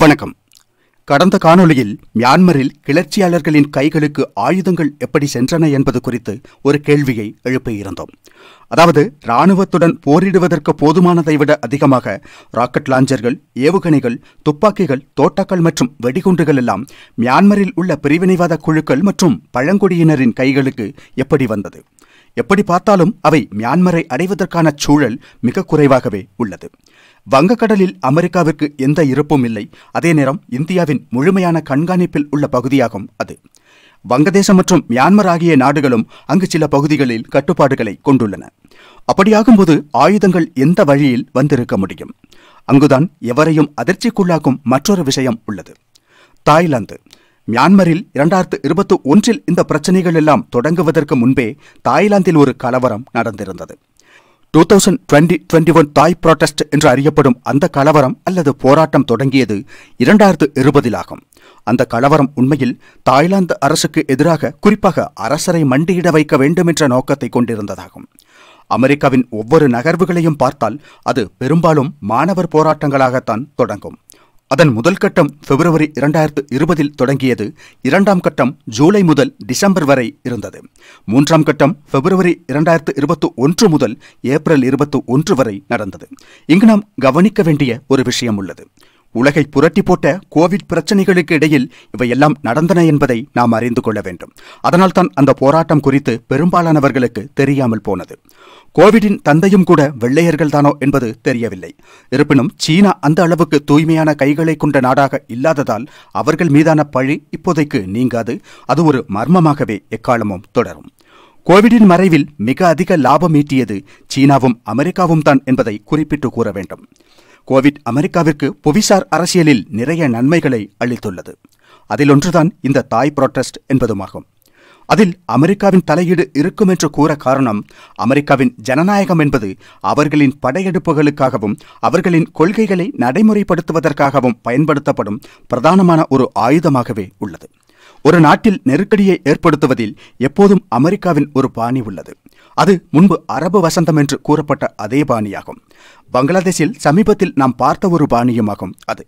வணக்கம் கடந்த காணொளியில் மியான்மரில் கிளர்ச்சியாளர்களின் கைகளுக்கு ஆயுதங்கள் எப்படி சென்றன என்பது குறித்து ஒரு கேள்வியை எழுப்பியிருந்தோம் அதாவது ராணுவத்துடன் போரிடுவதற்கு போதுமானதை விட அதிகமாக ராக்கெட் லாஞ்சர்கள் ஏவுகணைகள் துப்பாக்கிகள் தோட்டாக்கள் மற்றும் வெடிகுண்டுகள் எல்லாம் மியான்மரில் உள்ள பிரிவினைவாத குழுக்கள் மற்றும் பழங்குடியினரின் கைகளுக்கு எப்படி வந்தது எப்படி பார்த்தாலும் அவை மியான்மரை அடைவதற்கான சூழல் மிக குறைவாகவே உள்ளது வங்கக்கடலில் அமெரிக்காவிற்கு எந்த இருப்பும் இல்லை அதே நேரம் இந்தியாவின் முழுமையான கண்காணிப்பில் உள்ள பகுதியாகும் அது வங்கதேசம் மற்றும் மியான்மர் ஆகிய நாடுகளும் அங்கு சில பகுதிகளில் கட்டுப்பாடுகளை கொண்டுள்ளன அப்படியாகும்போது ஆயுதங்கள் எந்த வழியில் வந்திருக்க முடியும் அங்குதான் எவரையும் அதிர்ச்சிக்குள்ளாக்கும் மற்றொரு விஷயம் உள்ளது தாய்லாந்து மியான்மரில் இரண்டாயிரத்து இருபத்தி ஒன்றில் இந்த பிரச்சனைகள் எல்லாம் தொடங்குவதற்கு முன்பே தாய்லாந்தில் ஒரு கலவரம் நடந்திருந்தது two thousand twenty twenty one Thai protest என்று அறியப்படும் அந்த கலவரம் அல்லது போராட்டம் தொடங்கியது இரண்டாயிரத்து இருபதிலாகும் அந்த கலவரம் உண்மையில் தாய்லாந்து அரசுக்கு எதிராக குறிப்பாக அரசரை மண்டியிட வைக்க வேண்டும் என்ற நோக்கத்தை கொண்டிருந்ததாகும் அமெரிக்காவின் ஒவ்வொரு நகர்வுகளையும் பார்த்தால் அது பெரும்பாலும் மாணவர் போராட்டங்களாகத்தான் தொடங்கும் அதன் முதல் கட்டம் பிப்ரவரி இரண்டாயிரத்து இருபதில் தொடங்கியது இரண்டாம் கட்டம் ஜூலை முதல் டிசம்பர் வரை இருந்தது மூன்றாம் கட்டம் பிப்ரவரி இரண்டாயிரத்து இருபத்தி ஒன்று முதல் ஏப்ரல் இருபத்தி ஒன்று வரை நடந்தது இங்கு நாம் கவனிக்க வேண்டிய ஒரு விஷயம் உள்ளது உலகை புரட்டி போட்ட கோவிட் பிரச்சனைகளுக்கு இடையில் இவையெல்லாம் நடந்தன என்பதை நாம் அறிந்து கொள்ள வேண்டும் அதனால்தான் அந்த போராட்டம் குறித்து பெரும்பாலானவர்களுக்கு தெரியாமல் போனது கோவிடின் தந்தையும் கூட வெள்ளையர்கள் தானோ என்பது தெரியவில்லை இருப்பினும் சீனா அந்த அளவுக்கு தூய்மையான கைகளை கொண்ட நாடாக இல்லாததால் அவர்கள் மீதான பழி இப்போதைக்கு நீங்காது அது ஒரு மர்மமாகவே எக்காலமும் தொடரும் கோவிடின் மறைவில் மிக அதிக லாபம் ஈட்டியது சீனாவும் அமெரிக்காவும் தான் என்பதை குறிப்பிட்டு கூற வேண்டும் கோவிட் அமெரிக்காவிற்கு புவிசார் அரசியலில் நிறைய நன்மைகளை அளித்துள்ளது அதில் ஒன்றுதான் இந்த தாய் புரோட்டஸ்ட் என்பதுமாகும் அதில் அமெரிக்காவின் தலையீடு இருக்கும் என்று கூற காரணம் அமெரிக்காவின் ஜனநாயகம் என்பது அவர்களின் படையெடுப்புகளுக்காகவும் அவர்களின் கொள்கைகளை நடைமுறைப்படுத்துவதற்காகவும் பயன்படுத்தப்படும் பிரதானமான ஒரு ஆயுதமாகவே உள்ளது ஒரு நாட்டில் நெருக்கடியை ஏற்படுத்துவதில் எப்போதும் அமெரிக்காவின் ஒரு பாணி உள்ளது அது முன்பு அரபு வசந்தம் என்று கூறப்பட்ட அதே பாணியாகும் பங்களாதேஷில் சமீபத்தில் நாம் பார்த்த ஒரு பாணியுமாகும் அது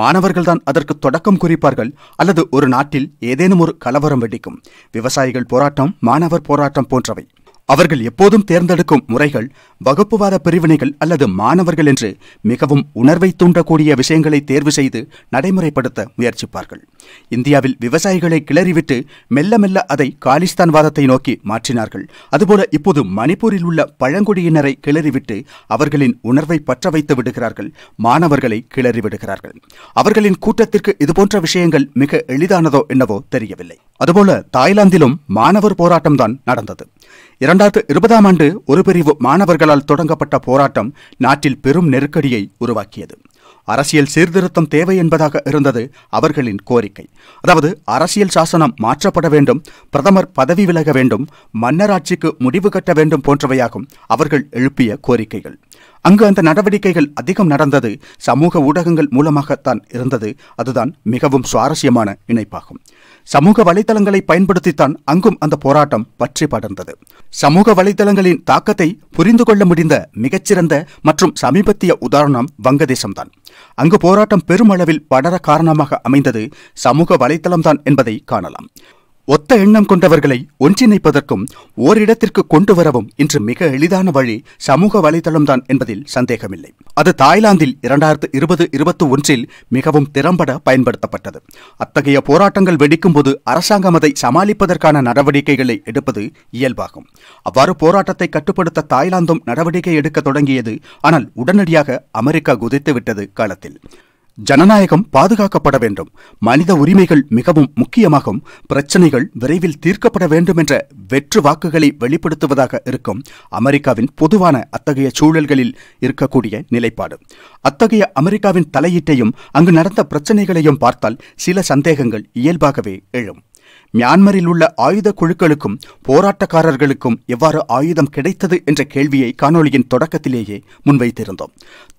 மாணவர்கள்தான் அதற்கு தொடக்கம் குறிப்பார்கள் அல்லது ஒரு நாட்டில் ஏதேனும் ஒரு கலவரம் வெடிக்கும் விவசாயிகள் போராட்டம் மாணவர் போராட்டம் போன்றவை அவர்கள் எப்போதும் தேர்ந்தெடுக்கும் முறைகள் வகுப்புவாத பிரிவினைகள் அல்லது மாணவர்கள் என்று மிகவும் உணர்வை தூண்டக்கூடிய விஷயங்களை தேர்வு செய்து நடைமுறைப்படுத்த முயற்சிப்பார்கள் இந்தியாவில் விவசாயிகளை கிளறிவிட்டு மெல்ல மெல்ல அதை காலிஸ்தான் வாதத்தை நோக்கி மாற்றினார்கள் அதுபோல இப்போது மணிப்பூரில் உள்ள பழங்குடியினரை கிளறிவிட்டு அவர்களின் உணர்வை பற்ற வைத்து விடுகிறார்கள் மாணவர்களை கிளறி விடுகிறார்கள் அவர்களின் கூட்டத்திற்கு இதுபோன்ற விஷயங்கள் மிக எளிதானதோ என்னவோ தெரியவில்லை அதுபோல தாய்லாந்திலும் மாணவர் போராட்டம்தான் நடந்தது இரண்டாயிரத்து இருபதாம் ஆண்டு ஒரு பிரிவு மாணவர்களால் தொடங்கப்பட்ட போராட்டம் நாட்டில் பெரும் நெருக்கடியை உருவாக்கியது அரசியல் சீர்திருத்தம் தேவை என்பதாக இருந்தது அவர்களின் கோரிக்கை அதாவது அரசியல் சாசனம் மாற்றப்பட வேண்டும் பிரதமர் பதவி விலக வேண்டும் மன்னராட்சிக்கு முடிவு கட்ட வேண்டும் போன்றவையாகும் அவர்கள் எழுப்பிய கோரிக்கைகள் அங்கு அந்த நடவடிக்கைகள் அதிகம் நடந்தது சமூக ஊடகங்கள் மூலமாகத்தான் இருந்தது அதுதான் மிகவும் சுவாரஸ்யமான இணைப்பாகும் சமூக வலைதளங்களை பயன்படுத்தித்தான் அங்கும் அந்த போராட்டம் பற்றி படர்ந்தது சமூக வலைதளங்களின் தாக்கத்தை புரிந்து கொள்ள முடிந்த மிகச்சிறந்த மற்றும் சமீபத்திய உதாரணம் வங்கதேசம்தான் அங்கு போராட்டம் பெருமளவில் படர காரணமாக அமைந்தது சமூக வலைதளம்தான் என்பதை காணலாம் ஒத்த எண்ணம் கொண்டவர்களை ஒன்றிணைப்பதற்கும் ஓரிடத்திற்கு கொண்டு வரவும் இன்று மிக எளிதான வழி சமூக வலைதளம் தான் என்பதில் சந்தேகமில்லை அது தாய்லாந்தில் இரண்டாயிரத்து இருபது இருபத்தி ஒன்றில் மிகவும் திறம்பட பயன்படுத்தப்பட்டது அத்தகைய போராட்டங்கள் வெடிக்கும் போது அரசாங்கம் அதை சமாளிப்பதற்கான நடவடிக்கைகளை எடுப்பது இயல்பாகும் அவ்வாறு போராட்டத்தை கட்டுப்படுத்த தாய்லாந்தும் நடவடிக்கை எடுக்க தொடங்கியது ஆனால் உடனடியாக அமெரிக்கா குதித்துவிட்டது காலத்தில் ஜனநாயகம் பாதுகாக்கப்பட வேண்டும் மனித உரிமைகள் மிகவும் முக்கியமாகும் பிரச்சினைகள் விரைவில் தீர்க்கப்பட வேண்டும் என்ற வெற்று வாக்குகளை வெளிப்படுத்துவதாக இருக்கும் அமெரிக்காவின் பொதுவான அத்தகைய சூழல்களில் இருக்கக்கூடிய நிலைப்பாடு அத்தகைய அமெரிக்காவின் தலையீட்டையும் அங்கு நடந்த பிரச்சினைகளையும் பார்த்தால் சில சந்தேகங்கள் இயல்பாகவே எழும் மியான்மரில் உள்ள ஆயுத குழுக்களுக்கும் போராட்டக்காரர்களுக்கும் எவ்வாறு ஆயுதம் கிடைத்தது என்ற கேள்வியை காணொலியின் தொடக்கத்திலேயே முன்வைத்திருந்தோம்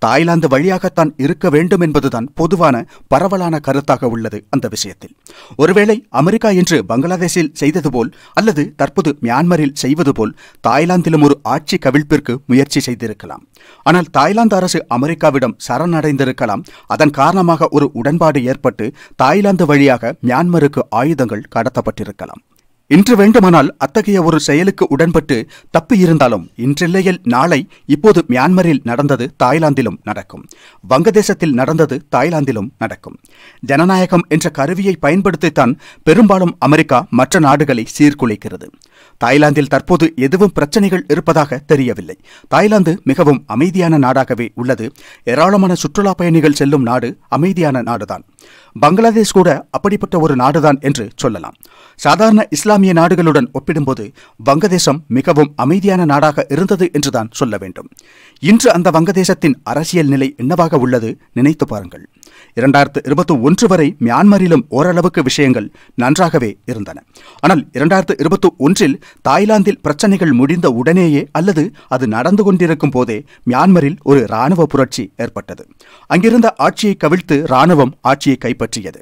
தாய்லாந்து வழியாகத்தான் இருக்க வேண்டும் என்பதுதான் பொதுவான பரவலான கருத்தாக உள்ளது அந்த விஷயத்தில் ஒருவேளை அமெரிக்கா என்று பங்களாதேஷில் செய்தது போல் அல்லது தற்போது மியான்மரில் செய்வது போல் தாய்லாந்திலும் ஒரு ஆட்சி கவிழ்ப்பிற்கு முயற்சி செய்திருக்கலாம் ஆனால் தாய்லாந்து அரசு அமெரிக்காவிடம் சரணடைந்திருக்கலாம் அதன் காரணமாக ஒரு உடன்பாடு ஏற்பட்டு தாய்லாந்து வழியாக மியான்மருக்கு ஆயுதங்கள் கடத்த நடத்தப்பட்டிருக்கலாம் இன்று வேண்டுமானால் அத்தகைய ஒரு செயலுக்கு உடன்பட்டு தப்பு இருந்தாலும் இன்றில்லையில் நாளை இப்போது மியான்மரில் நடந்தது தாய்லாந்திலும் நடக்கும் வங்கதேசத்தில் நடந்தது தாய்லாந்திலும் நடக்கும் ஜனநாயகம் என்ற கருவியை பயன்படுத்தித்தான் பெரும்பாலும் அமெரிக்கா மற்ற நாடுகளை சீர்குலைக்கிறது தாய்லாந்தில் தற்போது எதுவும் பிரச்சனைகள் இருப்பதாக தெரியவில்லை தாய்லாந்து மிகவும் அமைதியான நாடாகவே உள்ளது ஏராளமான சுற்றுலா பயணிகள் செல்லும் நாடு அமைதியான நாடுதான் பங்களாதேஷ் கூட அப்படிப்பட்ட ஒரு நாடுதான் என்று சொல்லலாம் சாதாரண இஸ்லாமிய நாடுகளுடன் ஒப்பிடும்போது வங்கதேசம் மிகவும் அமைதியான நாடாக இருந்தது என்றுதான் சொல்ல வேண்டும் இன்று அந்த வங்கதேசத்தின் அரசியல் நிலை என்னவாக உள்ளது நினைத்து பாருங்கள் இரண்டாயிரத்து இருபத்தி ஒன்று வரை மியான்மரிலும் ஓரளவுக்கு விஷயங்கள் நன்றாகவே இருந்தன ஆனால் இரண்டாயிரத்து இருபத்தி ஒன்றில் தாய்லாந்தில் பிரச்சனைகள் முடிந்த உடனேயே அல்லது அது நடந்து கொண்டிருக்கும் போதே மியான்மரில் ஒரு இராணுவ புரட்சி ஏற்பட்டது அங்கிருந்த ஆட்சியை கவிழ்த்து இராணுவம் ஆட்சியை கைப்பற்றியது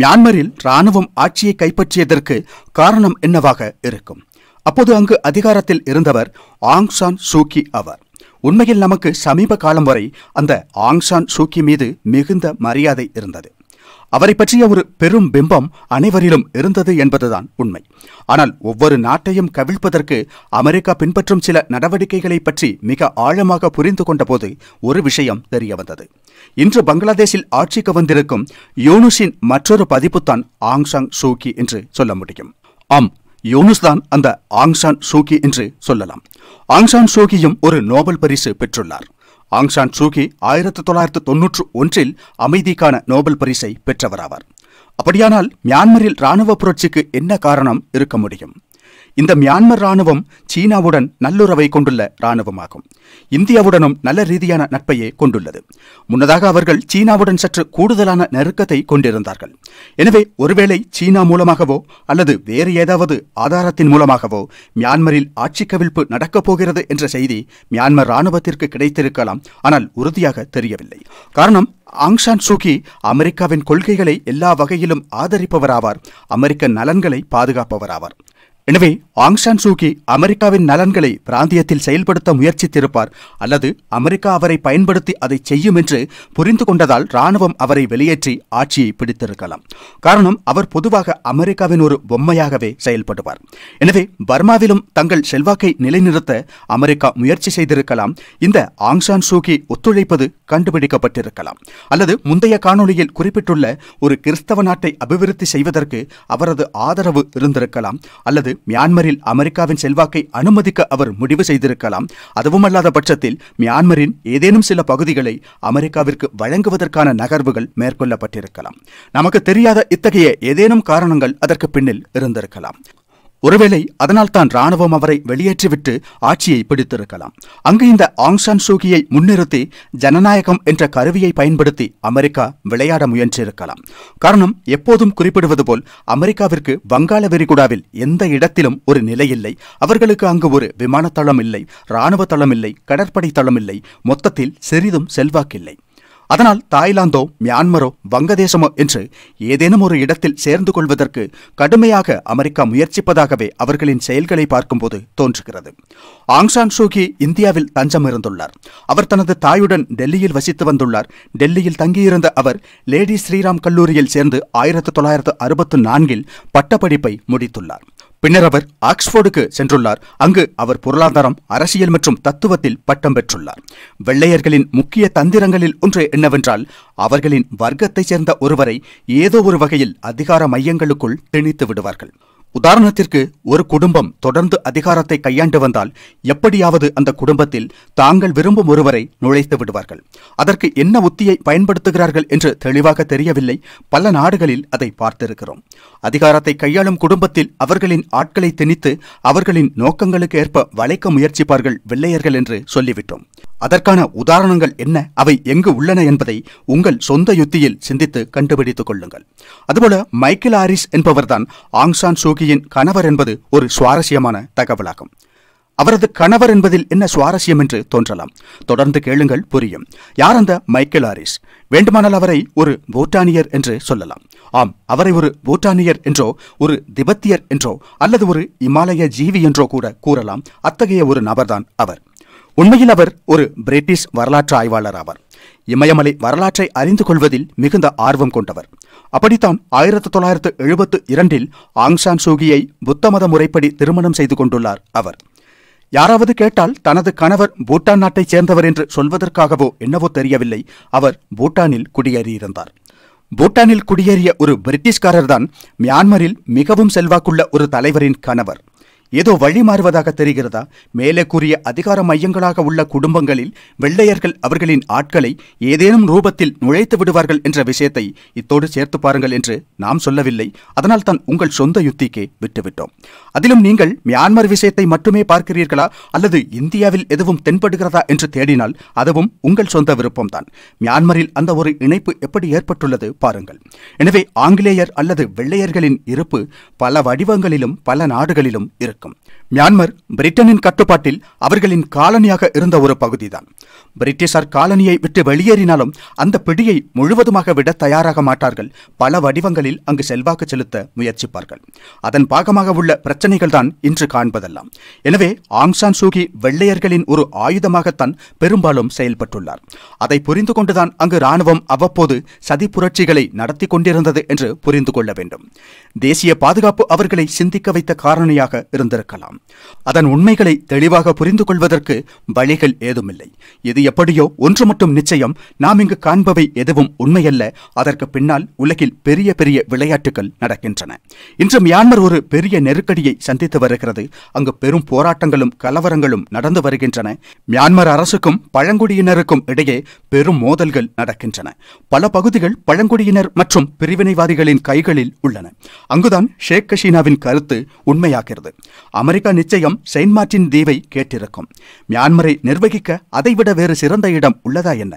மியான்மரில் இராணுவம் ஆட்சியை கைப்பற்றியதற்கு காரணம் என்னவாக இருக்கும் அப்போது அங்கு அதிகாரத்தில் இருந்தவர் ஆங்சான் சூக்கி அவர் உண்மையில் நமக்கு சமீப காலம் வரை அந்த ஆங்சான் சூக்கி மீது மிகுந்த மரியாதை இருந்தது அவரை பற்றிய ஒரு பெரும் பிம்பம் அனைவரிலும் இருந்தது என்பதுதான் உண்மை ஆனால் ஒவ்வொரு நாட்டையும் கவிழ்ப்பதற்கு அமெரிக்கா பின்பற்றும் சில நடவடிக்கைகளை பற்றி மிக ஆழமாக புரிந்து கொண்டபோது ஒரு விஷயம் தெரிய வந்தது இன்று பங்களாதேஷில் ஆட்சிக்கு வந்திருக்கும் யூனுஷின் மற்றொரு பதிப்புத்தான் ஆங்சாங் சூக்கி என்று சொல்ல முடியும் ஆம் யூனுஸ் தான் அந்த ஆங்ஷான் சூகி என்று சொல்லலாம் ஆங்ஷான் சூகியும் ஒரு நோபல் பரிசு பெற்றுள்ளார் ஆங்ஷான் சூகி ஆயிரத்தி தொள்ளாயிரத்து தொன்னூற்று ஒன்றில் அமைதிக்கான நோபல் பரிசை பெற்றவராவார் அப்படியானால் மியான்மரில் இராணுவ புரட்சிக்கு என்ன காரணம் இருக்க முடியும் இந்த மியான்மர் ராணுவம் சீனாவுடன் நல்லுறவை கொண்டுள்ள ராணுவமாகும் இந்தியாவுடனும் நல்ல ரீதியான நட்பையே கொண்டுள்ளது முன்னதாக அவர்கள் சீனாவுடன் சற்று கூடுதலான நெருக்கத்தை கொண்டிருந்தார்கள் எனவே ஒருவேளை சீனா மூலமாகவோ அல்லது வேறு ஏதாவது ஆதாரத்தின் மூலமாகவோ மியான்மரில் ஆட்சி கவிழ்ப்பு நடக்கப் போகிறது என்ற செய்தி மியான்மர் ராணுவத்திற்கு கிடைத்திருக்கலாம் ஆனால் உறுதியாக தெரியவில்லை காரணம் ஆங்ஷான் சூகி அமெரிக்காவின் கொள்கைகளை எல்லா வகையிலும் ஆதரிப்பவராவார் அமெரிக்க நலன்களை பாதுகாப்பவராவார் எனவே ஆங்ஷான் சூகி அமெரிக்காவின் நலன்களை பிராந்தியத்தில் செயல்படுத்த முயற்சித்திருப்பார் அல்லது அமெரிக்கா அவரை பயன்படுத்தி அதை செய்யும் என்று புரிந்து கொண்டதால் ராணுவம் அவரை வெளியேற்றி ஆட்சியை பிடித்திருக்கலாம் காரணம் அவர் பொதுவாக அமெரிக்காவின் ஒரு பொம்மையாகவே செயல்படுவார் எனவே பர்மாவிலும் தங்கள் செல்வாக்கை நிலைநிறுத்த அமெரிக்கா முயற்சி செய்திருக்கலாம் இந்த ஆங்ஷான் சூகி ஒத்துழைப்பது கண்டுபிடிக்கப்பட்டிருக்கலாம் அல்லது முந்தைய காணொளியில் குறிப்பிட்டுள்ள ஒரு கிறிஸ்தவ நாட்டை அபிவிருத்தி செய்வதற்கு அவரது ஆதரவு இருந்திருக்கலாம் அல்லது மியான்மரில் அமெரிக்காவின் செல்வாக்கை அனுமதிக்க அவர் முடிவு செய்திருக்கலாம் அதுவும் அல்லாத பட்சத்தில் மியான்மரின் ஏதேனும் சில பகுதிகளை அமெரிக்காவிற்கு வழங்குவதற்கான நகர்வுகள் மேற்கொள்ளப்பட்டிருக்கலாம் நமக்கு தெரியாத இத்தகைய ஏதேனும் காரணங்கள் அதற்கு பின்னில் இருந்திருக்கலாம் ஒருவேளை அதனால்தான் ராணுவம் அவரை வெளியேற்றிவிட்டு ஆட்சியை பிடித்திருக்கலாம் அங்கு இந்த ஆங்சான் சூகியை முன்னிறுத்தி ஜனநாயகம் என்ற கருவியை பயன்படுத்தி அமெரிக்கா விளையாட முயன்றிருக்கலாம் காரணம் எப்போதும் குறிப்பிடுவது போல் அமெரிக்காவிற்கு வங்காள விரிகுடாவில் எந்த இடத்திலும் ஒரு நிலை இல்லை அவர்களுக்கு அங்கு ஒரு விமானத்தளம் இல்லை இராணுவ தளம் இல்லை கடற்படை தளம் இல்லை மொத்தத்தில் சிறிதும் செல்வாக்கில்லை அதனால் தாய்லாந்தோ மியான்மரோ வங்கதேசமோ என்று ஏதேனும் ஒரு இடத்தில் சேர்ந்து கொள்வதற்கு கடுமையாக அமெரிக்கா முயற்சிப்பதாகவே அவர்களின் செயல்களை பார்க்கும்போது தோன்றுகிறது ஆங்சான் சூகி இந்தியாவில் தஞ்சம் இருந்துள்ளார் அவர் தனது தாயுடன் டெல்லியில் வசித்து வந்துள்ளார் டெல்லியில் தங்கியிருந்த அவர் லேடி ஸ்ரீராம் கல்லூரியில் சேர்ந்து ஆயிரத்து தொள்ளாயிரத்து அறுபத்து நான்கில் பட்டப்படிப்பை முடித்துள்ளார் பின்னர் அவர் ஆக்ஸ்போர்டுக்கு சென்றுள்ளார் அங்கு அவர் பொருளாதாரம் அரசியல் மற்றும் தத்துவத்தில் பட்டம் பெற்றுள்ளார் வெள்ளையர்களின் முக்கிய தந்திரங்களில் ஒன்று என்னவென்றால் அவர்களின் வர்க்கத்தைச் சேர்ந்த ஒருவரை ஏதோ ஒரு வகையில் அதிகார மையங்களுக்குள் திணித்து விடுவார்கள் உதாரணத்திற்கு ஒரு குடும்பம் தொடர்ந்து அதிகாரத்தை கையாண்டு வந்தால் எப்படியாவது அந்த குடும்பத்தில் தாங்கள் விரும்பும் ஒருவரை நுழைத்து விடுவார்கள் அதற்கு என்ன உத்தியை பயன்படுத்துகிறார்கள் என்று தெளிவாக தெரியவில்லை பல நாடுகளில் அதை பார்த்திருக்கிறோம் அதிகாரத்தை கையாளும் குடும்பத்தில் அவர்களின் ஆட்களை திணித்து அவர்களின் நோக்கங்களுக்கு ஏற்ப வளைக்க முயற்சிப்பார்கள் வெள்ளையர்கள் என்று சொல்லிவிட்டோம் அதற்கான உதாரணங்கள் என்ன அவை எங்கு உள்ளன என்பதை உங்கள் சொந்த யுத்தியில் சிந்தித்து கண்டுபிடித்துக் கொள்ளுங்கள் அதுபோல மைக்கேல் ஆரிஸ் என்பவர்தான் ஆங்சான் சூகியின் கணவர் என்பது ஒரு சுவாரஸ்யமான தகவலாகும் அவரது கணவர் என்பதில் என்ன சுவாரஸ்யம் என்று தோன்றலாம் தொடர்ந்து கேளுங்கள் புரியும் யார் அந்த மைக்கேல் ஆரிஸ் வேண்டுமானால் அவரை ஒரு பூட்டானியர் என்று சொல்லலாம் ஆம் அவரை ஒரு பூட்டானியர் என்றோ ஒரு திபத்தியர் என்றோ அல்லது ஒரு இமாலய ஜீவி என்றோ கூட கூறலாம் அத்தகைய ஒரு நபர்தான் அவர் உண்மையில் அவர் ஒரு பிரிட்டிஷ் வரலாற்று ஆய்வாளர் ஆவார் இமயமலை வரலாற்றை அறிந்து கொள்வதில் மிகுந்த ஆர்வம் கொண்டவர் அப்படித்தான் ஆயிரத்தி தொள்ளாயிரத்து எழுபத்து இரண்டில் ஆங்ஷான் சூகியை புத்த மத முறைப்படி திருமணம் செய்து கொண்டுள்ளார் அவர் யாராவது கேட்டால் தனது கணவர் பூட்டான் நாட்டைச் சேர்ந்தவர் என்று சொல்வதற்காகவோ என்னவோ தெரியவில்லை அவர் பூட்டானில் குடியேறியிருந்தார் பூட்டானில் குடியேறிய ஒரு பிரிட்டிஷ்காரர்தான் மியான்மரில் மிகவும் செல்வாக்குள்ள ஒரு தலைவரின் கணவர் ஏதோ வழி மாறுவதாக தெரிகிறதா மேலே கூறிய அதிகார மையங்களாக உள்ள குடும்பங்களில் வெள்ளையர்கள் அவர்களின் ஆட்களை ஏதேனும் ரூபத்தில் நுழைத்து விடுவார்கள் என்ற விஷயத்தை இத்தோடு சேர்த்து பாருங்கள் என்று நாம் சொல்லவில்லை அதனால் தான் உங்கள் சொந்த யுத்திக்கே விட்டுவிட்டோம் அதிலும் நீங்கள் மியான்மர் விஷயத்தை மட்டுமே பார்க்கிறீர்களா அல்லது இந்தியாவில் எதுவும் தென்படுகிறதா என்று தேடினால் அதுவும் உங்கள் சொந்த விருப்பம்தான் மியான்மரில் அந்த ஒரு இணைப்பு எப்படி ஏற்பட்டுள்ளது பாருங்கள் எனவே ஆங்கிலேயர் அல்லது வெள்ளையர்களின் இருப்பு பல வடிவங்களிலும் பல நாடுகளிலும் இருக்கும் இருக்கும் மியான்மர் பிரிட்டனின் கட்டுப்பாட்டில் அவர்களின் காலனியாக இருந்த ஒரு பகுதிதான் பிரிட்டிஷார் காலனியை விட்டு வெளியேறினாலும் அந்த பிடியை முழுவதுமாக விட தயாராக மாட்டார்கள் பல வடிவங்களில் அங்கு செல்வாக்கு செலுத்த முயற்சிப்பார்கள் அதன் பாகமாக உள்ள பிரச்சனைகள் தான் இன்று காண்பதெல்லாம் எனவே ஆங்சான் சூகி வெள்ளையர்களின் ஒரு ஆயுதமாகத்தான் பெரும்பாலும் செயல்பட்டுள்ளார் அதை புரிந்து கொண்டுதான் அங்கு ராணுவம் அவ்வப்போது சதி புரட்சிகளை நடத்தி கொண்டிருந்தது என்று புரிந்து கொள்ள வேண்டும் தேசிய பாதுகாப்பு அவர்களை சிந்திக்க வைத்த காரணியாக இருந்தது இருந்திருக்கலாம் அதன் உண்மைகளை தெளிவாக புரிந்து கொள்வதற்கு வழிகள் ஏதுமில்லை இது எப்படியோ ஒன்று மட்டும் நிச்சயம் நாம் இங்கு காண்பவை எதுவும் உண்மையல்ல அதற்கு பின்னால் உலகில் பெரிய பெரிய விளையாட்டுகள் நடக்கின்றன இன்று மியான்மர் ஒரு பெரிய நெருக்கடியை சந்தித்து வருகிறது அங்கு பெரும் போராட்டங்களும் கலவரங்களும் நடந்து வருகின்றன மியான்மர் அரசுக்கும் பழங்குடியினருக்கும் இடையே பெரும் மோதல்கள் நடக்கின்றன பல பகுதிகள் பழங்குடியினர் மற்றும் பிரிவினைவாதிகளின் கைகளில் உள்ளன அங்குதான் ஷேக் ஹசீனாவின் கருத்து உண்மையாகிறது அமெரிக்கா நிச்சயம் செயின்ட் மார்டின் தீவை கேட்டிருக்கும் மியான்மரை நிர்வகிக்க அதைவிட வேறு சிறந்த இடம் உள்ளதா என்ன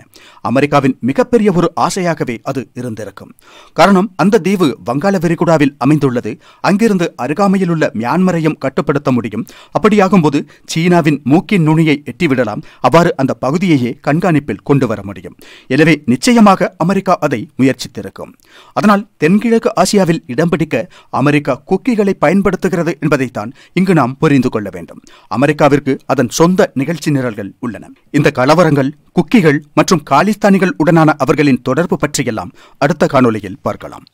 அமெரிக்காவின் மிகப்பெரிய ஒரு ஆசையாகவே அது இருந்திருக்கும் காரணம் அந்த தீவு வங்காள விரிகுடாவில் அமைந்துள்ளது அங்கிருந்து அருகாமையில் உள்ள மியான்மரையும் கட்டுப்படுத்த முடியும் அப்படியாகும்போது சீனாவின் மூக்கின் நுனியை எட்டிவிடலாம் அவ்வாறு அந்த பகுதியையே கண்காணிப்பில் கொண்டு வர முடியும் எனவே நிச்சயமாக அமெரிக்கா அதை முயற்சித்திருக்கும் அதனால் தென்கிழக்கு ஆசியாவில் இடம்பிடிக்க அமெரிக்கா குக்கிகளை பயன்படுத்துகிறது என்பதைத்தான் இங்கு நாம் புரிந்து கொள்ள வேண்டும் அமெரிக்காவிற்கு அதன் சொந்த நிகழ்ச்சி நிரல்கள் உள்ளன இந்த கலவரங்கள் குக்கிகள் மற்றும் காலிஸ்தானிகள் உடனான அவர்களின் தொடர்பு பற்றியெல்லாம் அடுத்த காணொலியில் பார்க்கலாம்